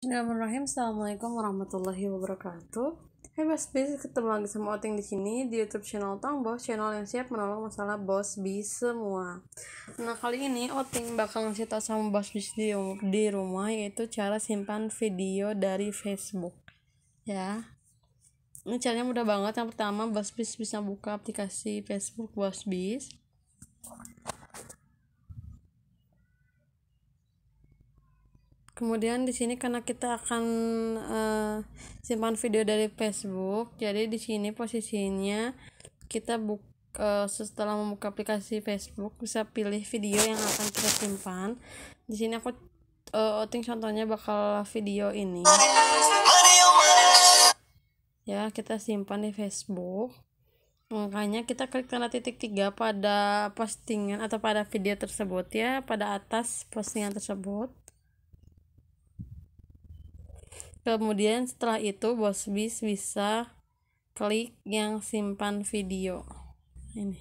Bismillahirrahmanirrahim. Assalamualaikum warahmatullahi wabarakatuh. Hai Bos Bis, ketemu lagi sama Oting di sini di YouTube channel Tang Bos, channel yang siap menolong masalah Bos Bis semua. Nah, kali ini Oting bakal ngasih tau sama Bos Bis di, di rumah yaitu cara simpan video dari Facebook. Ya. Ini caranya mudah banget. Yang pertama, Bos Bis bisa buka aplikasi Facebook Bos Bis. kemudian di sini karena kita akan uh, simpan video dari Facebook jadi di sini posisinya kita buka uh, eh, setelah membuka aplikasi Facebook bisa pilih video yang akan kita simpan di sini aku uh, contohnya bakal video ini ya kita simpan di Facebook makanya kita klik tanda titik tiga pada postingan atau pada video tersebut ya pada atas postingan tersebut Kemudian setelah itu bos bis bisa klik yang simpan video. Ini.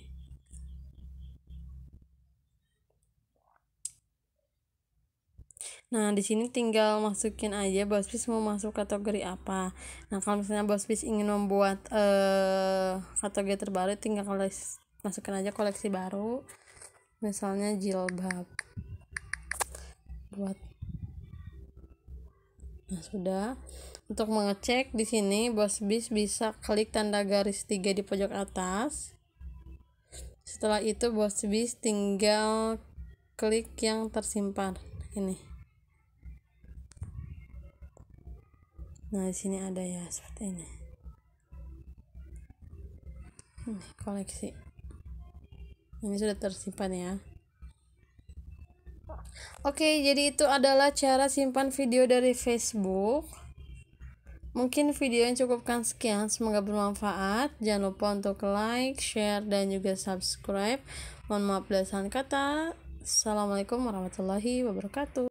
Nah, di sini tinggal masukin aja bos bis mau masuk kategori apa. Nah, kalau misalnya bos bis ingin membuat uh, kategori terbaru tinggal koleksi, masukin aja koleksi baru. Misalnya jilbab. Buat Nah, sudah. Untuk mengecek di sini bos bis bisa klik tanda garis 3 di pojok atas. Setelah itu bos bis tinggal klik yang tersimpan ini. Nah, di sini ada ya seperti ini. Ini koleksi. Ini sudah tersimpan ya. Oke, jadi itu adalah cara simpan video dari Facebook. Mungkin video yang cukupkan sekian, semoga bermanfaat. Jangan lupa untuk like, share, dan juga subscribe. Mohon maaf belasan kata. Assalamualaikum warahmatullahi wabarakatuh.